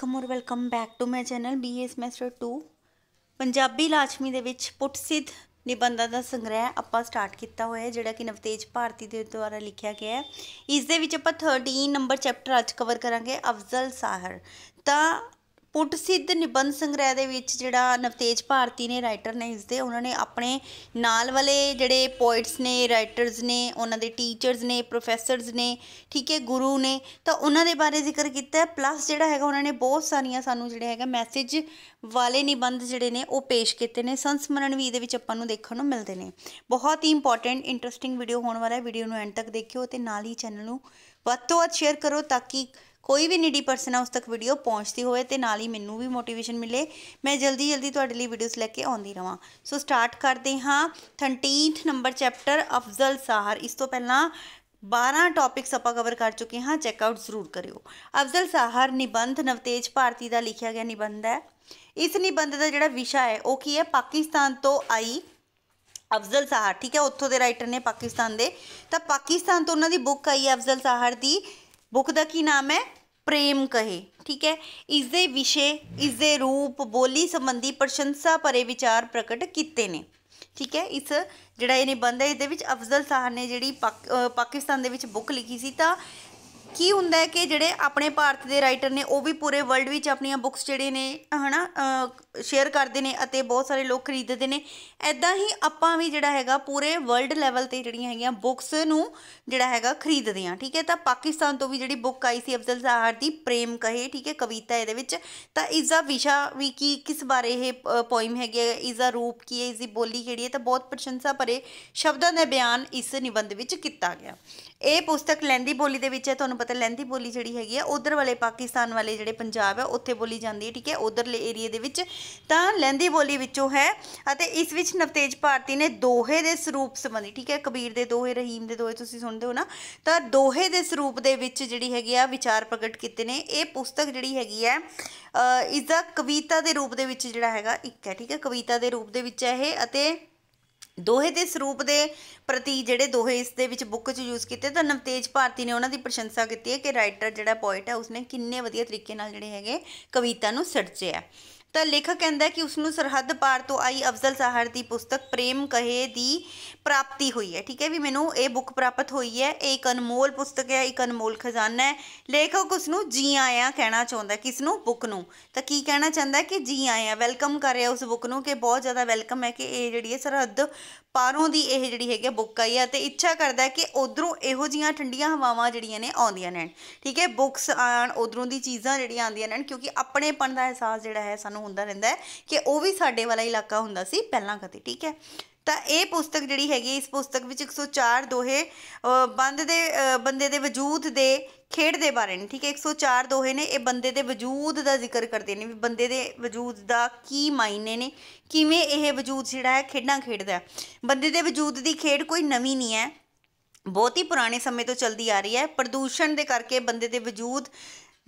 welcome ਔਰ welcome back to my channel BA master 2 Punjabi ਲਾਛਮੀ ਦੇ ਵਿੱਚ ਪੁੱਟਸਿੱਧ ਨਿਬੰਧਾਂ ਦਾ ਸੰਗ੍ਰਹਿ ਆਪਾਂ ਸਟਾਰਟ ਕੀਤਾ ਹੋਇਆ ਹੈ ਜਿਹੜਾ ਕਿ ਨਵਤੇਜ ਭਾਰਤੀ ਦੇ ਦੁਆਰਾ ਲਿਖਿਆ ਗਿਆ ਹੈ ਇਸ ਦੇ ਵਿੱਚ ਆਪਾਂ 13 ਨੰਬਰ ਚੈਪਟਰ ਅੱਜ ਕਵਰ ਕਰਾਂਗੇ ਅਫਜ਼ਲ ਸਾਹਰ ਤਾਂ ਪੁੱਟ ਸਿੱਧ ਨਿਬੰਧ ਸੰਗ੍ਰਹਿ ਦੇ ਵਿੱਚ ਜਿਹੜਾ ਨਵਤੇਜ ਭਾਰਤੀ ਨੇ ਰਾਈਟਰ ਨੇ ਇਸ ਦੇ ਉਹਨਾਂ ਨੇ ਆਪਣੇ ਨਾਲ ਵਾਲੇ ਜਿਹੜੇ ਪੋਇਟਸ ਨੇ ਰਾਈਟਰਸ ਨੇ ਉਹਨਾਂ ਦੇ ਟੀਚਰਸ ਨੇ ਪ੍ਰੋਫੈਸਰਸ ਨੇ ਠੀਕ ਹੈ ਗੁਰੂ ਨੇ ਤਾਂ ਉਹਨਾਂ ਦੇ ਬਾਰੇ ਜ਼ਿਕਰ ਕੀਤਾ ਪਲੱਸ ਜਿਹੜਾ ਹੈਗਾ ਉਹਨਾਂ ਨੇ ਬਹੁਤ ਸਾਰੀਆਂ ਸਾਨੂੰ ਜਿਹੜੇ ਹੈਗਾ ਮੈਸੇਜ ਵਾਲੇ ਨਿਬੰਧ ਜਿਹੜੇ ਨੇ ਉਹ ਪੇਸ਼ ਕੀਤੇ ਨੇ ਸੰਸਮਰਨ ਵੀ ਇਹਦੇ ਵਿੱਚ ਆਪਾਂ ਨੂੰ ਦੇਖਣ ਨੂੰ ਮਿਲਦੇ ਨੇ ਬਹੁਤ ਹੀ ਇੰਪੋਰਟੈਂਟ ਇੰਟਰਸਟਿੰਗ ਵੀਡੀਓ ਹੋਣ ਵਾਲਾ ਹੈ ਵੀਡੀਓ ਨੂੰ ਐਂਡ ਤੱਕ ਦੇਖਿਓ ਤੇ ਨਾਲ ਹੀ ਚੈਨਲ ਨੂੰ ਵੱਧ ਤੋਂ ਵੱਧ ਸ਼ੇਅਰ ਕਰੋ ਤਾਂ ਕਿ ਕੋਈ ਵੀ ਨੀਡੀ ਪਰਸਨ ਆ ਉਸ ਤੱਕ ਵੀਡੀਓ ਪਹੁੰਚਦੀ ਹੋਵੇ ਤੇ ਨਾਲ ਹੀ ਮੈਨੂੰ ਵੀ ਮੋਟੀਵੇਸ਼ਨ ਮਿਲੇ ਮੈਂ ਜਲਦੀ ਜਲਦੀ ਤੁਹਾਡੇ ਲਈ ਵੀਡੀਓਜ਼ ਲੈ ਕੇ ਆਉਂਦੀ ਰਵਾਂ ਸੋ ਸਟਾਰਟ ਕਰਦੇ ਹਾਂ 13th ਨੰਬਰ ਚੈਪਟਰ ਅਫਜ਼ਲ ਸਾਹਰ ਇਸ ਤੋਂ ਪਹਿਲਾਂ 12 ਟੌਪਿਕਸ ਆਪਾਂ ਕਵਰ ਕਰ ਚੁੱਕੇ ਹਾਂ ਚੈੱਕ ਆਊਟ ਜ਼ਰੂਰ ਕਰਿਓ ਅਫਜ਼ਲ ਸਾਹਰ ਨਿਬੰਧ ਨਵਤੇਜ ਭਾਰਤੀ ਦਾ ਲਿਖਿਆ ਗਿਆ ਨਿਬੰਧ ਹੈ ਇਸ ਨਿਬੰਧ ਦਾ ਜਿਹੜਾ ਵਿਸ਼ਾ ਹੈ ਉਹ ਕੀ ਹੈ ਪਾਕਿਸਤਾਨ ਤੋਂ ਆਈ ਅਫਜ਼ਲ ਸਾਹਰ ਠੀਕ ਹੈ ਉੱਥੋਂ ਦੇ ਰਾਈਟਰ ਨੇ ਪਾਕਿਸਤਾਨ ਦੇ ਤਾਂ ਪਾਕਿਸਤਾਨ ਤੋਂ ਉਹਨਾਂ ਦੀ ਬੁੱਕ ਆਈ ਹੈ ਅਫਜ਼ਲ ਸਾਹਰ ਦੀ ਬੁੱਕ ਦਾ ਕੀ ਨਾਮ ਹੈ ਪ੍ਰੇਮ ਕਹੇ ਠੀਕ ਹੈ ਇਸ ਦੇ ਵਿਸ਼ੇ ਇਸ ਦੇ ਰੂਪ ਬੋਲੀ ਸੰਬੰਧੀ ਪ੍ਰਸ਼ੰਸਾ ਪਰੇ ਵਿਚਾਰ ਪ੍ਰਗਟ ਕੀਤੇ ਨੇ ਠੀਕ ਹੈ ਇਸ ਜਿਹੜਾ ਇਹ ਨਿਬੰਧ ਹੈ ਇਹਦੇ ਵਿੱਚ ਅਫਜ਼ਲ ਸਾਹ ਨੇ ਜਿਹੜੀ ਪਾਕਿਸਤਾਨ ਦੇ ਵਿੱਚ ਬੁੱਕ ਲਿਖੀ ਸੀ ਤਾਂ ਕੀ ਹੁੰਦਾ ਹੈ ਕਿ ਜਿਹੜੇ ਆਪਣੇ ਭਾਰਤ ਦੇ ਰਾਈਟਰ ਨੇ ਉਹ ਵੀ ਪੂਰੇ ਵਰਲਡ ਵਿੱਚ ਆਪਣੀਆਂ ਬੁੱਕਸ ਜਿਹੜੇ ਨੇ ਹਨਾ ਸ਼ੇਅਰ ਕਰਦੇ ਨੇ ਅਤੇ ਬਹੁਤ ਸਾਰੇ ਲੋਕ ਖਰੀਦਦੇ ਨੇ ਐਦਾਂ ਹੀ ਆਪਾਂ ਵੀ ਜਿਹੜਾ ਹੈਗਾ ਪੂਰੇ ਵਰਲਡ ਲੈਵਲ ਤੇ ਜਿਹੜੀਆਂ ਹੈਗੀਆਂ ਬੁੱਕਸ ਨੂੰ ਜਿਹੜਾ ਹੈਗਾ ਖਰੀਦਦੇ ਆ ਠੀਕ ਹੈ ਤਾਂ ਪਾਕਿਸਤਾਨ ਤੋਂ ਵੀ ਜਿਹੜੀ ਬੁੱਕ ਆਈ ਸੀ ਅਫਜ਼ਲ ਜ਼ਾਹਰ ਦੀ ਪ੍ਰੇਮ ਕਹੇ ਠੀਕ ਹੈ ਕਵਿਤਾ ਇਹਦੇ ਵਿੱਚ ਤਾਂ ਇਸ ਦਾ ਵਿਸ਼ਾ ਵੀ ਕੀ ਕਿਸ ਬਾਰੇ ਇਹ ਪੋਇਮ ਹੈਗੀ ਹੈ ਇਸ ਦਾ ਰੂਪ ਕੀ ਹੈ ਇਸ ਦੀ ਬੋਲੀ ਕਿਹੜੀ ਹੈ ਤਾਂ ਬਹੁਤ ਪ੍ਰਸ਼ੰਸਾ ਭਰੇ ਸ਼ਬਦਾਂ ਦਾ ਬਿਆਨ ਇਸ ਨਿਬੰਧ ਵਿੱਚ ਕੀਤਾ ਗਿਆ ਇਹ ਪੁਸਤਕ ਲੈਂਦੀ ਬੋਲੀ ਦੇ ਵਿੱਚ ਹੈ ਤੁਹਾਨੂੰ ਪਤਾ ਲੈਂਦੀ ਬੋਲੀ ਜਿਹੜੀ ਹੈਗੀ ਆ ਉਧਰ ਵਾਲੇ ਪਾਕਿਸਤਾਨ ਵਾਲੇ ਜਿਹੜੇ ਪੰਜਾਬ ਹੈ ਉੱਥੇ ਬੋਲੀ ਜਾਂਦੀ ਹੈ ਠੀਕ ਹੈ ਉਧਰਲੇ ਏਰੀਆ ਦੇ ਵਿੱਚ ਤਾਂ ਲੈਂਦੀ ਬੋਲੀ ਵਿੱਚੋਂ ਹੈ ਅਤੇ ਇਸ ਵਿੱਚ ਨਵਤੇਜ ਭਾਰਤੀ ਨੇ ਦੋਹੇ ਦੇ ਸਰੂਪ ਸੰਬੰਧੀ ਠੀਕ ਹੈ ਕਬੀਰ ਦੇ ਦੋਹੇ ਰਹੀਮ ਦੇ ਦੋਹੇ ਤੁਸੀਂ ਸੁਣਦੇ ਹੋ ਨਾ ਤਾਂ ਦੋਹੇ ਦੇ ਸਰੂਪ ਦੇ ਵਿੱਚ ਜਿਹੜੀ ਹੈਗੀ ਆ ਵਿਚਾਰ ਪ੍ਰਗਟ ਕੀਤੇ ਨੇ ਇਹ ਪੁਸਤਕ ਜਿਹੜੀ ਹੈਗੀ ਹੈ ਇਸ ਦਾ ਕਵਿਤਾ ਦੇ ਰੂਪ ਦੇ ਵਿੱਚ ਜਿਹੜਾ ਹੈਗਾ ਇੱਕ ਹੈ ਠੀਕ ਹੈ ਕਵਿਤਾ ਦੇ ਰੂਪ ਦੇ ਵਿੱਚ ਹੈ ਇਹ ਅਤੇ ਦੋਹੇ ਦੇ ਸਰੂਪ ਦੇ ਪ੍ਰਤੀ ਜਿਹੜੇ ਦੋਹੇ ਇਸ ਦੇ ਵਿੱਚ ਬੁੱਕ 'ਚ ਯੂਜ਼ ਕੀਤੇ ਤਾਂ ਨਵਤੇਜ ਭਾਰਤੀ ਨੇ ਉਹਨਾਂ ਦੀ ਪ੍ਰਸ਼ੰਸਾ ਕੀਤੀ ਹੈ ਕਿ ਰਾਈਟਰ ਜਿਹੜਾ ਪੋਇਟ ਹੈ ਉਸਨੇ ਕਿੰਨੇ ਵਧੀਆ ਤਰੀਕੇ ਨਾਲ ਜਿਹੜੇ ਹੈਗੇ ਕਵਿਤਾ ਨੂੰ ਸਿਰਜਿਆ ਤਾਂ ਲੇਖਕ ਕਹਿੰਦਾ ਕਿ ਉਸ ਨੂੰ ਸਰਹੱਦ ਪਾਰ ਤੋਂ ਆਈ ਅਫਜ਼ਲ ਸਾਹਰ ਦੀ ਪੁਸਤਕ ਪ੍ਰੇਮ ਕਹੇ ਦੀ ਪ੍ਰਾਪਤੀ ਹੋਈ ਹੈ ਠੀਕ ਹੈ ਵੀ ਮੈਨੂੰ ਇਹ ਬੁੱਕ ਪ੍ਰਾਪਤ ਹੋਈ ਹੈ ਇਹ ਇੱਕ ਅਨਮੋਲ ਪੁਸਤਕ ਹੈ ਇੱਕ ਅਨਮੋਲ ਖਜ਼ਾਨਾ ਹੈ ਲੇਖਕ ਉਸ ਨੂੰ ਜੀ ਆਇਆਂ ਕਹਿਣਾ ਚਾਹੁੰਦਾ ਕਿਸ ਨੂੰ ਬੁੱਕ ਨੂੰ ਤਾਂ ਕੀ ਕਹਿਣਾ ਚਾਹੁੰਦਾ ਕਿ ਜੀ ਆਇਆਂ ਵੈਲਕਮ ਕਰ ਰਿਹਾ ਉਸ ਬੁੱਕ ਨੂੰ ਕਿ ਬਹੁਤ ਜ਼ਿਆਦਾ ਵੈਲਕਮ ਹੈ ਕਿ ਇਹ ਜਿਹੜੀ ਹੈ ਸਰਹੱਦ ਪਾਰੋਂ ਦੀ ਇਹ ਜਿਹੜੀ ਹੈਗੀ ਬੁੱਕ ਆਈ ਹੈ ਤੇ ਇੱਛਾ ਕਰਦਾ ਹੈ ਕਿ ਉਧਰੋਂ ਇਹੋ ਜੀਆਂ ਠੰਡੀਆਂ ਹਵਾਵਾਂ ਜਿਹੜੀਆਂ ਨੇ ਆਉਂਦੀਆਂ ਨੇ ਠੀਕ ਹੈ ਬੁੱਕਸ ਆਣ ਉਧਰੋਂ ਦੀ ਚੀਜ਼ਾਂ ਜਿਹੜੀਆਂ ਆਉਂਦੀਆਂ ਨੇ ਕਿਉਂਕਿ ਆਪਣੇਪਨ ਦਾ ਅਹਿਸਾਸ ਜਿਹੜਾ ਹੈ ਸਾਨੂੰ ਨੂੰ ਹੁੰਦਾ ਰਹਿੰਦਾ ਕਿ ਉਹ ਵੀ ਸਾਡੇ ਵਾਲਾ ਇਲਾਕਾ ਹੁੰਦਾ ਸੀ ਪਹਿਲਾਂ ਕਦੇ ਠੀਕ ਹੈ ਤਾਂ ਇਹ ਪੁਸਤਕ ਜਿਹੜੀ ਹੈਗੀ ਇਸ ਪੁਸਤਕ ਵਿੱਚ 104 ਦੋਹੇ ਬੰਦ ਦੇ ਬੰਦੇ ਦੇ ਵਜੂਦ ਦੇ ਖੇਡ ਦੇ ਬਾਰੇ ਨੇ ਠੀਕ ਹੈ 104 ਦੋਹੇ ਨੇ ਇਹ ਬੰਦੇ ਦੇ ਵਜੂਦ ਦਾ ਜ਼ਿਕਰ ਕਰਦੇ ਨੇ ਵੀ ਬੰਦੇ ਦੇ ਵਜੂਦ ਦਾ ਕੀ ਮਾਇਨੇ ਨੇ ਕਿਵੇਂ ਇਹ ਵਜੂਦ ਜਿਹੜਾ ਹੈ ਖੇਡਾਂ ਖੇਡਦਾ ਹੈ ਬੰਦੇ ਦੇ ਵਜੂਦ ਦੀ ਖੇਡ ਕੋਈ ਨਵੀਂ ਨਹੀਂ ਹੈ ਬਹੁਤ ਹੀ ਪੁਰਾਣੇ ਸਮੇਂ ਤੋਂ ਚੱਲਦੀ ਆ ਰਹੀ ਹੈ ਪ੍ਰਦੂਸ਼ਣ ਦੇ ਕਰਕੇ ਬੰਦੇ ਦੇ ਵਜੂਦ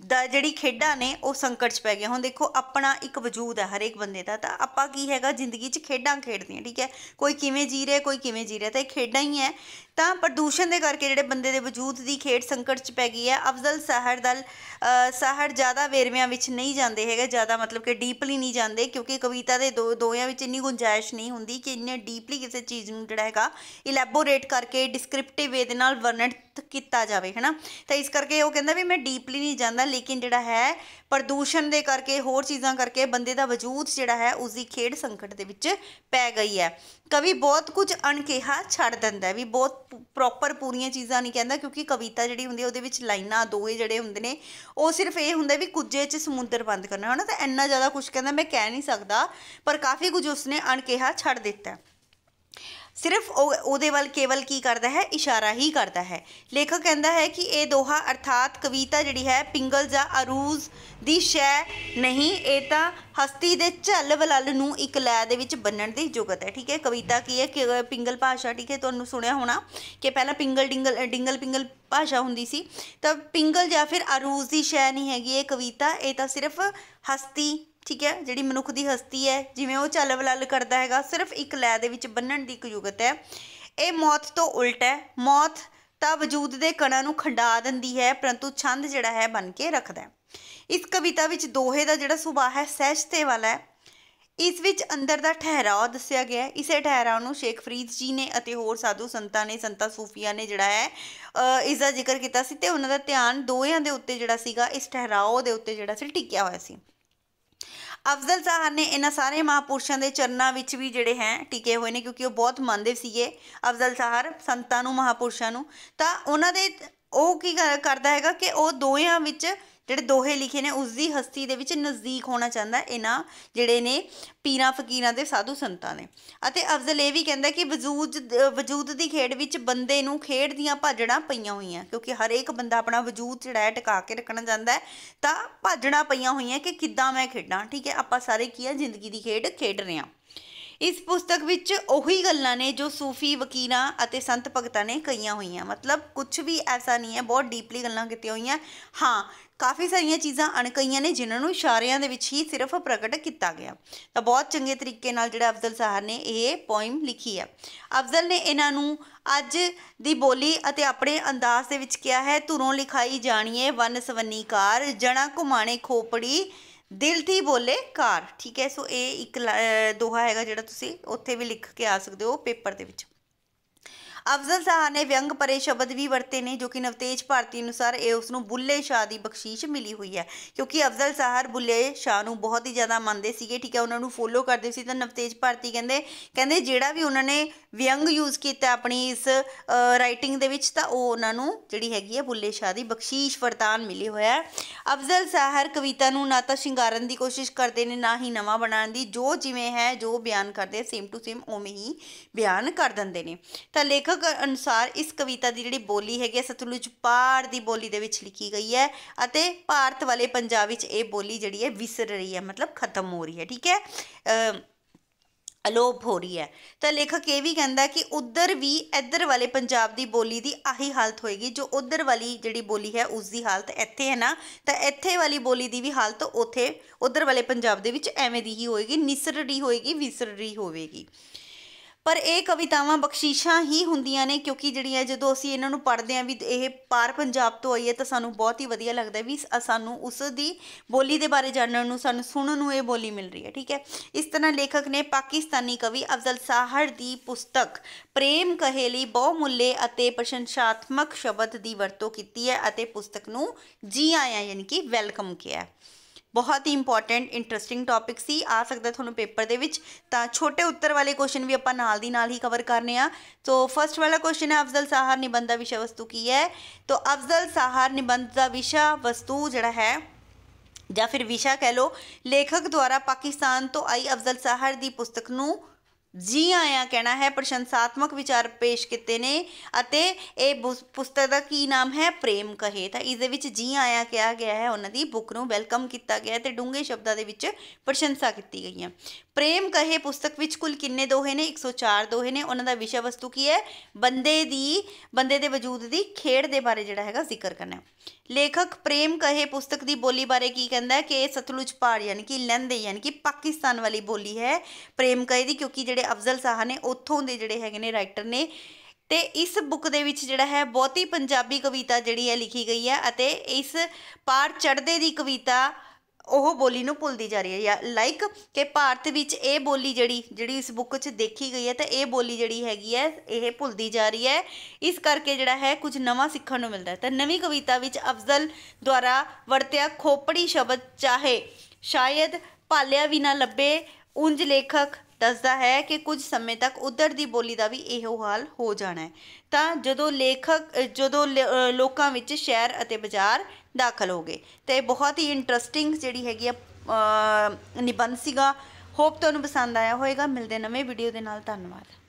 ਦਾ ਜਿਹੜੀ ਖੇਡਾਂ ਨੇ ਉਹ ਸੰਕਟ 'ਚ ਪੈ ਗਿਆ ਹੁਣ ਦੇਖੋ ਆਪਣਾ ਇੱਕ ਵਜੂਦ ਹੈ ਹਰੇਕ ਬੰਦੇ ਦਾ ਤਾਂ ਆਪਾਂ ਕੀ ਹੈਗਾ ਜ਼ਿੰਦਗੀ 'ਚ ਖੇਡਾਂ ਖੇਡਦੇ ਆ ਠੀਕ ਹੈ ਕੋਈ ਕਿਵੇਂ ਜੀ ਰਿਹਾ ਕੋਈ ਕਿਵੇਂ ਜੀ ਰਿਹਾ ਤਾਂ ਇਹ ਖੇਡਾਂ ਹੀ ਹੈ ਤਾਂ ਪ੍ਰਦੂਸ਼ਣ ਦੇ ਕਰਕੇ ਜਿਹੜੇ ਬੰਦੇ ਦੇ ਵਜੂਦ ਦੀ ਖੇਡ ਸੰਕਟ 'ਚ ਪੈ ਗਈ ਹੈ ਅਫਜ਼ਲ ਸਾਹਰ ਦਲ ਸਾਹਰ ਜ਼ਿਆਦਾ ਵੇਰਵਿਆਂ ਵਿੱਚ ਨਹੀਂ ਜਾਂਦੇ ਹੈਗੇ ਜ਼ਿਆਦਾ ਮਤਲਬ ਕਿ ਡੀਪਲੀ ਨਹੀਂ ਜਾਂਦੇ ਕਿਉਂਕਿ ਕਵਿਤਾ ਦੇ ਦੋ ਦੋਆਂ ਵਿੱਚ ਇੰਨੀ ਗੁੰਜਾਇਸ਼ ਨਹੀਂ ਹੁੰਦੀ ਕਿ ਇੰਨੇ ਡੀਪਲੀ ਕਿਸੇ ਚੀਜ਼ ਨੂੰ ਜਿਹੜਾ ਹੈਗਾ ਇਲੈਬੋਰੇਟ ਕਰਕੇ ਡਿਸਕ੍ਰਿਪਟਿਵ ਵੇ ਦੇ ਨਾਲ ਵਰਣਿਤ ਕੀਤਾ ਜਾਵੇ ਹੈਨਾ ਤਾਂ ਇਸ ਕਰਕੇ ਉਹ ਕਹਿੰਦਾ ਵੀ ਮੈਂ ਡੀਪਲੀ ਨਹੀਂ ਜਾਂਦਾ ਸਕਦਾ ਲੇਕਿਨ ਜਿਹੜਾ ਹੈ ਪ੍ਰਦੂਸ਼ਣ ਦੇ ਕਰਕੇ ਹੋਰ ਚੀਜ਼ਾਂ ਕਰਕੇ ਬੰਦੇ ਦਾ ਵਜੂਦ ਜਿਹੜਾ ਹੈ ਉਸ ਦੀ ਖੇਡ ਸੰਕਟ ਦੇ ਵਿੱਚ ਪੈ ਗਈ ਹੈ ਕਵੀ ਬਹੁਤ ਕੁਝ ਅਣਕਿਹਾ ਛੱਡ ਦਿੰਦਾ ਵੀ ਬਹੁਤ ਪ੍ਰੋਪਰ ਪੂਰੀਆਂ ਚੀਜ਼ਾਂ ਨਹੀਂ ਕਹਿੰਦਾ ਕਿਉਂਕਿ ਕਵਿਤਾ ਜਿਹੜੀ ਹੁੰਦੀ ਹੈ ਉਹਦੇ ਵਿੱਚ ਲਾਈਨਾਂ ਦੋਏ ਜਿਹੜੇ ਹੁੰਦੇ ਨੇ ਉਹ ਸਿਰਫ ਇਹ ਹੁੰਦਾ ਵੀ ਕੁਝੇ 'ਚ ਸਮੁੰਦਰ ਬੰਦ ਕਰਨਾ ਹਨਾ ਤਾਂ ਇੰਨਾ ਜ਼ਿਆਦਾ ਕੁਝ ਕਹਿੰਦਾ ਮੈਂ ਕਹਿ ਨਹੀਂ ਸਕਦਾ ਪਰ ਕਾਫੀ ਕੁਝ ਉਸਨੇ ਅਣਕਿਹਾ ਛੱਡ ਦਿੱਤਾ ਸਿਰਫ ਉਹਦੇ ਵੱਲ ਕੇਵਲ ਕੀ ਕਰਦਾ ਹੈ ਇਸ਼ਾਰਾ ਹੀ ਕਰਦਾ ਹੈ ਲੇਖਕ ਕਹਿੰਦਾ ਹੈ ਕਿ ਇਹ ਦੋਹਾ ਅਰਥਾਤ ਕਵਿਤਾ ਜਿਹੜੀ ਹੈ ਪਿੰਗਲ ਜਾਂ ਅਰੂਜ਼ ਦੀ ਸ਼ੈ ਨਹੀਂ ਇਹ ਤਾਂ ਹਸਤੀ ਦੇ ਝੱਲ ਵਲਲ ਨੂੰ ਇੱਕ ਲੈ ਦੇ ਵਿੱਚ ਬੰਨਣ ਦੀ ਜੁਗਤ ਹੈ ਠੀਕ ਹੈ ਕਵਿਤਾ ਕੀ ਹੈ ਕਿ ਪਿੰਗਲ ਭਾਸ਼ਾ ਠੀਕ ਹੈ ਤੁਹਾਨੂੰ ਸੁਣਿਆ ਹੋਣਾ ਕਿ ਪਹਿਲਾਂ ਪਿੰਗਲ ਡਿੰਗਲ ਡਿੰਗਲ ਪਿੰਗਲ ਭਾਸ਼ਾ ਹੁੰਦੀ ਸੀ ਤਾਂ ਪਿੰਗਲ ਜਾਂ ਫਿਰ ਅਰੂਜ਼ ਦੀ ਸ਼ੈ ਨਹੀਂ ਹੈਗੀ ਇਹ ਕਵਿਤਾ ਇਹ ਤਾਂ ਸਿਰਫ ਹਸਤੀ ਠੀਕ ਹੈ ਜਿਹੜੀ ਮਨੁੱਖ ਦੀ ਹਸਤੀ ਹੈ ਜਿਵੇਂ ਉਹ ਚੱਲ ਵਲਲ ਕਰਦਾ ਹੈਗਾ ਸਿਰਫ ਇੱਕ ਲੈ ਦੇ ਵਿੱਚ ਬੰਨਣ ਦੀ ਯੁਗਤ ਹੈ ਇਹ ਮੌਤ ਤੋਂ ਉਲਟ ਹੈ ਮੌਤ ਤਾਂ ਵਜੂਦ ਦੇ ਕਣਾਂ ਨੂੰ ਖੰਡਾ ਦਿੰਦੀ ਹੈ ਪਰੰਤੂ ਛੰਦ ਜਿਹੜਾ ਹੈ ਬਣ ਕੇ ਰੱਖਦਾ ਹੈ ਇਸ ਕਵਿਤਾ ਵਿੱਚ ਦੋਹੇ ਦਾ ਜਿਹੜਾ ਸੁਭਾਅ ਹੈ ਸਹਿਜਤੇ ਵਾਲਾ ਹੈ ਇਸ ਵਿੱਚ ਅੰਦਰ ਦਾ ਠਹਿਰਾਅ ਦੱਸਿਆ ਗਿਆ ਹੈ ਇਸੇ ਠਹਿਰਾਅ ਨੂੰ ਸ਼ੇਖ ਫਰੀਦ ਜੀ ਨੇ ਅਤੇ ਹੋਰ ਸਾਧੂ ਸੰਤਾਂ ਨੇ ਸੰਤਾ ਸੂਫੀਆਂ ਨੇ ਜਿਹੜਾ ਹੈ ਇਸ ਦਾ ਜ਼ਿਕਰ ਕੀਤਾ ਸੀ ਤੇ ਉਹਨਾਂ ਦਾ ਧਿਆਨ ਦੋਹਿਆਂ ਦੇ ਉੱਤੇ ਜਿਹੜਾ ਸੀਗਾ ਇਸ ਠਹਿਰਾਅ ਦੇ ਉੱਤੇ ਜਿਹੜਾ ਸੀ ਟਿਕਿਆ ਹੋਇਆ ਸੀ ਅਫਜ਼ਲ ਸਾਹਿਬ ਨੇ ਇਹਨਾਂ ਸਾਰੇ ਮਹਾਪੁਰਸ਼ਾਂ ਦੇ ਚਰਨਾਂ ਵਿੱਚ ਵੀ ਜਿਹੜੇ ਹੈ ਟਿਕੇ ਹੋਏ ਨੇ ਕਿਉਂਕਿ ਉਹ ਬਹੁਤ ਮੰਨਦੇ ਸੀਗੇ ਅਫਜ਼ਲ ਸਾਹਿਬ ਸੰਤਾਂ ਨੂੰ ਮਹਾਪੁਰਸ਼ਾਂ ਨੂੰ ਤਾਂ ਉਹਨਾਂ ਦੇ ਉਹ ਕੀ ਕਰਦਾ ਹੈਗਾ ਕਿ ਉਹ ਦੋਹਾਂ ਵਿੱਚ ਜਿਹੜੇ ਦੋਹੇ ਲਿਖੇ ਨੇ ਉਸ ਦੀ ਹਸਤੀ ਦੇ ਵਿੱਚ ਨਜ਼ਦੀਕ ਹੋਣਾ ਚਾਹੁੰਦਾ ਇਹਨਾਂ ਜਿਹੜੇ ਨੇ ਪੀਰਾਂ ਫਕੀਰਾਂ ਦੇ ਸਾਧੂ ਸੰਤਾਂ ਨੇ ਅਤੇ ਅਫਜ਼ਲ ਇਹ ਵੀ ਕਹਿੰਦਾ ਕਿ ਵਜੂਦ ਵਜੂਦ ਦੀ ਖੇਡ ਵਿੱਚ ਬੰਦੇ ਨੂੰ ਖੇਡ ਦੀਆਂ ਭਾਜੜਾਂ ਪਈਆਂ ਹੋਈਆਂ ਕਿਉਂਕਿ ਹਰ ਇੱਕ ਬੰਦਾ ਆਪਣਾ ਵਜੂਦ ਜਿਹੜਾ ਹੈ ਟਿਕਾ ਕੇ ਰੱਖਣਾ ਚਾਹੁੰਦਾ ਹੈ ਤਾਂ ਭਾਜੜਾਂ ਪਈਆਂ ਹੋਈਆਂ ਕਿ ਕਿੱਦਾਂ ਮੈਂ ਖੇਡਾਂ ਠੀਕ ਹੈ ਆਪਾਂ ਸਾਰੇ ਕੀ ਹੈ ਜ਼ਿੰਦਗੀ ਦੀ ਖੇਡ ਖੇਡ ਰਹੇ ਹਾਂ ਇਸ ਪੁਸਤਕ ਵਿੱਚ ਉਹੀ ਗੱਲਾਂ ਨੇ ਜੋ ਸੂਫੀ ਵਕੀਰਾਂ ਅਤੇ ਸੰਤ ਭਗਤਾਂ ਨੇ ਕਹੀਆਂ ਹੋਈਆਂ ਮਤਲਬ ਕੁਝ ਵੀ ਐਸਾ ਨਹੀਂ ਹੈ ਬਹੁਤ ਡੀਪਲੀ ਗੱਲਾਂ ਕੀਤੀਆਂ ਹੋਈਆਂ ਹਾਂ ਕਾਫੀ ਸਾਰੀਆਂ ਚੀਜ਼ਾਂ ਅਣਕਈਆਂ ਨੇ ਜਿਨ੍ਹਾਂ ਨੂੰ ਇਸ਼ਾਰਿਆਂ ਦੇ ਵਿੱਚ ਹੀ ਸਿਰਫ ਪ੍ਰਗਟ ਕੀਤਾ ਗਿਆ ਤਾਂ ਬਹੁਤ ਚੰਗੇ ਤਰੀਕੇ ਨਾਲ ਜਿਹੜਾ ਅਫਜ਼ਲ ਸਾਹਰ ਨੇ ਇਹ ਪੋਇਮ ਲਿਖੀ ਹੈ ਅਫਜ਼ਲ ਨੇ ਇਹਨਾਂ ਨੂੰ ਅੱਜ ਦੀ ਬੋਲੀ ਅਤੇ ਆਪਣੇ ਅੰਦਾਜ਼ ਦੇ ਵਿੱਚ ਕਿਹਾ ਹੈ ਧੁਰੋਂ ਲਿਖਾਈ ਜਾਣੀਏ ਵਨ ਸਵੰਨੀਕਾਰ ਜਣਾ ਘੁਮਾਣੇ ਖੋਪੜੀ ਦਿਲ ਦੀ ਬੋਲੇ ਕਾਰ ਠੀਕ ਹੈ ਸੋ ਇਹ ਇੱਕ ਦੋਹਾ ਹੈਗਾ ਜਿਹੜਾ ਤੁਸੀਂ ਉੱਥੇ ਵੀ ਲਿਖ ਕੇ ਆ ਸਕਦੇ ਹੋ ਪੇਪਰ ਦੇ ਵਿੱਚ ਅਫਜ਼ਲ ਸਾਹ ਨੇ ਵਿਅੰਗ ਪਰੇ ਸ਼ਬਦ ਵੀ ਵਰਤੇ ਨੇ ਜੋ ਕਿ ਨਵਤੇਜ ਭਾਰਤੀ ਅਨੁਸਾਰ ਇਹ ਉਸ ਨੂੰ ਬੁੱਲੇ ਸ਼ਾਹ ਦੀ ਬਖਸ਼ੀਸ਼ ਮਿਲੀ ਹੋਈ ਹੈ ਕਿਉਂਕਿ ਅਫਜ਼ਲ ਸ਼ਾਹ ਬੁੱਲੇ ਸ਼ਾਹ ਨੂੰ ਬਹੁਤ ਹੀ ਜ਼ਿਆਦਾ ਮੰਨਦੇ ਸੀਗੇ ਠੀਕ ਹੈ ਉਹਨਾਂ ਨੂੰ ਫੋਲੋ ਕਰਦੇ ਸੀ ਤਾਂ ਨਵਤੇਜ ਭਾਰਤੀ ਕਹਿੰਦੇ ਕਹਿੰਦੇ ਜਿਹੜਾ ਵੀ ਉਹਨਾਂ ਨੇ ਵਿਅੰਗ ਯੂਜ਼ ਕੀਤਾ ਆਪਣੀ ਇਸ ਰਾਈਟਿੰਗ ਦੇ ਵਿੱਚ ਤਾਂ ਉਹ ਉਹਨਾਂ ਨੂੰ ਜਿਹੜੀ ਹੈਗੀ ਹੈ ਬੁੱਲੇ ਸ਼ਾਹ ਦੀ ਬਖਸ਼ੀਸ਼ ਵਰਤਾਨ ਮਿਲੀ ਹੋਇਆ ਅਫਜ਼ਲ ਸਾਹਰ ਕਵਿਤਾ ਨੂੰ ਨਾ ਤਾਂ ਸ਼ਿੰਗਾਰਨ ਦੀ ਕੋਸ਼ਿਸ਼ ਕਰਦੇ ਨੇ ਨਾ ਹੀ ਨਵਾਂ ਬਣਾਉਣ ਦੀ ਜੋ ਜਿਵੇਂ ਹੈ ਜੋ ਬਿਆਨ ਕਰਦੇ ਸੇਮ ਟੂ ਸੇਮ ਉਵੇਂ ਹੀ ਬਿਆਨ ਕਰ ਦਿੰਦੇ ਨੇ ਤਾਂ ਲੇਖਕ ਲੇਖਕ ਅਨੁਸਾਰ ਇਸ ਕਵਿਤਾ ਦੀ ਜਿਹੜੀ ਬੋਲੀ ਹੈਗੀ ਹੈ ਸਤਲੁਜ ਪਾੜ ਦੀ ਬੋਲੀ ਦੇ ਵਿੱਚ ਲਿਖੀ ਗਈ ਹੈ ਅਤੇ ਭਾਰਤ ਵਾਲੇ ਪੰਜਾਬ ਵਿੱਚ ਇਹ ਬੋਲੀ ਜਿਹੜੀ ਹੈ ਵਿਸਰ ਰਹੀ ਹੈ ਮਤਲਬ ਖਤਮ ਹੋ ਰਹੀ ਹੈ ਠੀਕ ਹੈ ਅਲੋਪ ਹੋ ਰਹੀ ਹੈ ਤਾਂ ਲੇਖਕ ਇਹ ਵੀ ਕਹਿੰਦਾ ਕਿ ਉਧਰ ਵੀ ਇੱਧਰ ਵਾਲੇ ਪੰਜਾਬ ਦੀ ਬੋਲੀ ਦੀ ਆਹੀ ਹਾਲਤ ਹੋਏਗੀ ਜੋ ਉਧਰ ਵਾਲੀ ਜਿਹੜੀ ਬੋਲੀ ਹੈ ਉਸ ਦੀ ਹਾਲਤ ਇੱਥੇ ਹੈ ਨਾ ਤਾਂ ਇੱਥੇ ਵਾਲੀ ਬੋਲੀ ਦੀ ਵੀ ਹਾਲਤ ਉਥੇ ਉਧਰ ਵਾਲੇ ਪੰਜਾਬ ਦੇ ਵਿੱਚ ਐਵੇਂ ਦੀ ਹੀ ਹੋਏਗੀ ਨਿਸਰੜੀ ਹੋਏਗੀ ਵਿਸਰੜੀ ਹੋਵੇਗੀ ਪਰ ਇਹ ਕਵਿਤਾਵਾਂ ਬਖਸ਼ੀਸ਼ਾਂ ਹੀ ਹੁੰਦੀਆਂ ਨੇ ਕਿਉਂਕਿ ਜਿਹੜੀਆਂ ਜਦੋਂ ਅਸੀਂ ਇਹਨਾਂ ਨੂੰ ਪੜ੍ਹਦੇ ਆਂ ਵੀ ਇਹ ਪਾਰ ਪੰਜਾਬ ਤੋਂ ਆਈ ਹੈ ਤਾਂ ਸਾਨੂੰ ਬਹੁਤ ਹੀ ਵਧੀਆ ਲੱਗਦਾ ਵੀ ਸਾਨੂੰ ਉਸ ਦੀ ਬੋਲੀ ਦੇ ਬਾਰੇ ਜਾਣਨ ਨੂੰ ਸਾਨੂੰ ਸੁਣਨ ਨੂੰ ਇਹ ਬੋਲੀ ਮਿਲ ਰਹੀ ਹੈ ਠੀਕ ਹੈ ਇਸ ਤਰ੍ਹਾਂ ਲੇਖਕ ਨੇ ਪਾਕਿਸਤਾਨੀ ਕਵੀ ਅਫਜ਼ਲ ਸਾਹਰ ਦੀ ਪੁਸਤਕ ਪ੍ਰੇਮ ਕਹੇਲੀ ਬਹੁਮੁੱਲੇ ਅਤੇ ਪ੍ਰਸ਼ੰਸਾਤਮਕ ਸ਼ਬਦ ਦੀ ਵਰਤੋਂ ਕੀਤੀ ਹੈ ਅਤੇ ਪੁਸਤਕ ਨੂੰ ਜੀ ਆਇਆਂ ਯਾਨੀ ਕਿ ਵੈਲਕਮ ਹੈ ਬਹੁਤ ਹੀ ਇੰਪੋਰਟੈਂਟ ਇੰਟਰਸਟਿੰਗ ਟੌਪਿਕ ਸੀ ਆ ਸਕਦਾ ਤੁਹਾਨੂੰ ਪੇਪਰ ਦੇ ਵਿੱਚ ਤਾਂ ਛੋਟੇ ਉੱਤਰ ਵਾਲੇ ਕੁਐਸਚਨ ਵੀ ਆਪਾਂ ਨਾਲ ਦੀ ਨਾਲ ਹੀ ਕਵਰ ਕਰਨੇ ਆ ਸੋ ਫਰਸਟ ਵਾਲਾ ਕੁਐਸਚਨ ਹੈ ਅਫਜ਼ਲ ਸਾਹਰ ਨਿਬੰਧ ਦਾ ਵਿਸ਼ਾ ਵਸਤੂ ਕੀ ਹੈ ਤਾਂ ਅਫਜ਼ਲ ਸਾਹਰ ਨਿਬੰਧ ਦਾ ਵਿਸ਼ਾ ਵਸਤੂ ਜਿਹੜਾ ਹੈ ਜਾਂ ਫਿਰ ਵਿਸ਼ਾ ਕਹਿ ਲੋ ਲੇਖਕ ਦੁਆਰਾ ਪਾਕਿਸਤਾਨ ਤੋਂ ਆਈ ਅਫਜ਼ਲ ਸਾਹਰ ਦੀ ਪੁਸਤਕ ਨੂੰ ਜੀ ਆਇਆਂ ਕਹਿਣਾ ਹੈ ਪ੍ਰਸ਼ੰਸਾਤਮਕ ਵਿਚਾਰ ਪੇਸ਼ ਕੀਤੇ ਨੇ ਅਤੇ ਇਹ ਪੁਸਤਕ ਦਾ ਕੀ ਨਾਮ ਹੈ ਪ੍ਰੇਮ ਕਹੇ ਤਾਂ ਇਸ ਦੇ ਵਿੱਚ ਜੀ ਆਇਆਂ ਕਿਹਾ ਗਿਆ ਹੈ ਉਹਨਾਂ ਦੀ ਬੁੱਕ ਨੂੰ ਵੈਲਕਮ ਕੀਤਾ ਗਿਆ ਤੇ ਡੂੰਘੇ ਸ਼ਬਦਾਂ ਦੇ ਵਿੱਚ ਪ੍ਰਸ਼ੰਸਾ ਕੀਤੀ ਗਈ ਹੈ ਪ੍ਰੇਮ ਕਹੇ ਪੁਸਤਕ ਵਿੱਚ ਕੁੱਲ ਕਿੰਨੇ ਦੋਹੇ ਨੇ 104 ਦੋਹੇ ਨੇ ਉਹਨਾਂ ਦਾ ਵਿਸ਼ਾ ਵਸਤੂ ਕੀ ਹੈ ਬੰਦੇ ਦੀ ਬੰਦੇ ਦੇ ਵਜੂਦ ਦੀ ਖੇਡ ਦੇ ਬਾਰੇ ਜਿਹੜਾ ਹੈਗਾ ਜ਼ਿਕਰ ਕਰਨਾ ਹੈ ਲੇਖਕ ਪ੍ਰੇਮ ਕਹੇ ਪੁਸਤਕ ਦੀ ਬੋਲੀ ਬਾਰੇ ਕੀ ਕਹਿੰਦਾ ਹੈ ਕਿ ਇਹ ਸਤਲੁਜ ਪਾੜ ਯਾਨੀ ਕਿ ਲੰਦੇ ਯਾਨੀ ਕਿ ਪਾਕਿਸਤਾਨ ਵਾਲੀ ਬੋਲੀ ਹੈ ਪ੍ਰੇਮ ਕਹੇ ਦੀ ਕਿਉਂਕਿ ਜਿਹੜੇ ਅਫਜ਼ਲ ਸਾਹ ਨੇ ਉੱਥੋਂ ਦੇ ਜਿਹੜੇ ਹੈਗੇ ਨੇ ਰਾਈਟਰ ਨੇ ਤੇ ਇਸ ਬੁੱਕ ਦੇ ਵਿੱਚ ਜਿਹੜਾ ਹੈ ਬਹੁਤੀ ਪੰਜਾਬੀ ਕਵਿਤਾ ਜਿਹੜੀ ਹੈ ਲਿਖੀ ਗਈ ਹੈ ਅਤੇ ਇਸ ਪਾਰ ਚੜਦੇ ਦੀ ਕਵਿਤਾ ਉਹ ਬੋਲੀ ਨੂੰ ਭੁੱਲਦੀ ਜਾ ਰਹੀ ਹੈ ਯਾ ਲਾਈਕ ਕਿ ਭਾਰਤ ਵਿੱਚ ਇਹ ਬੋਲੀ ਜਿਹੜੀ ਜਿਹੜੀ ਇਸ ਬੁੱਕ 'ਚ ਦੇਖੀ ਗਈ ਹੈ ਤਾਂ ਇਹ ਬੋਲੀ ਜਿਹੜੀ ਹੈਗੀ ਹੈ ਇਹ ਭੁੱਲਦੀ ਜਾ ਰਹੀ ਹੈ ਇਸ ਕਰਕੇ ਜਿਹੜਾ ਹੈ ਕੁਝ ਨਵਾਂ ਸਿੱਖਣ ਨੂੰ ਮਿਲਦਾ ਹੈ ਤਾਂ ਨਵੀਂ ਕਵਿਤਾ ਵਿੱਚ ਅਫਜ਼ਲ ਦੁਆਰਾ ਵਰਤਿਆ ਖੋਪੜੀ ਸ਼ਬਦ ਚਾਹੇ ਸ਼ਾਇਦ ਪਾਲਿਆ ਵੀ ਨਾ ਲੱਭੇ ਉਂਝ ਲੇਖਕ ਦੱਸਦਾ ਹੈ ਕਿ ਕੁਝ ਸਮੇਂ ਤੱਕ ਉਧਰ ਦੀ ਬੋਲੀ ਦਾ ਵੀ ਇਹੋ ਹਾਲ ਹੋ ਜਾਣਾ ਹੈ ਤਾਂ ਜਦੋਂ ਲੇਖਕ ਜਦੋਂ ਲੋਕਾਂ ਵਿੱਚ ਸ਼ਹਿਰ ਅਤੇ ਬਾਜ਼ਾਰ ਦਾਖਲ ਹੋ ਗਏ ਤੇ ਬਹੁਤ ਹੀ ਇੰਟਰਸਟਿੰਗ ਜਿਹੜੀ ਹੈਗੀ ਆ ਨਿਬੰਧ ਸੀਗਾ ਹੋਪ ਤੁਹਾਨੂੰ ਪਸੰਦ ਆਇਆ ਹੋਵੇਗਾ ਮਿਲਦੇ ਨਵੇਂ ਵੀਡੀਓ ਦੇ ਨਾਲ ਧੰਨਵਾਦ